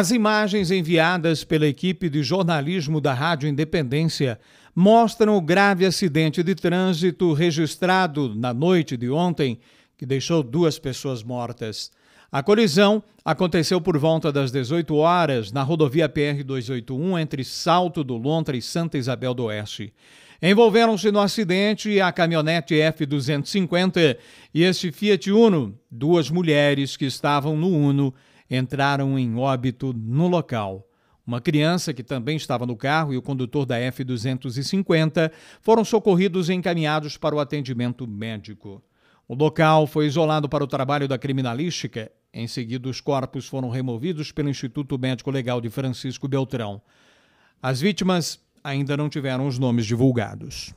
As imagens enviadas pela equipe de jornalismo da Rádio Independência mostram o grave acidente de trânsito registrado na noite de ontem, que deixou duas pessoas mortas. A colisão aconteceu por volta das 18 horas na rodovia PR-281 entre Salto do Lontra e Santa Isabel do Oeste. Envolveram-se no acidente a caminhonete F-250 e este Fiat Uno, duas mulheres que estavam no Uno entraram em óbito no local. Uma criança que também estava no carro e o condutor da F-250 foram socorridos e encaminhados para o atendimento médico. O local foi isolado para o trabalho da criminalística. Em seguida, os corpos foram removidos pelo Instituto Médico Legal de Francisco Beltrão. As vítimas ainda não tiveram os nomes divulgados.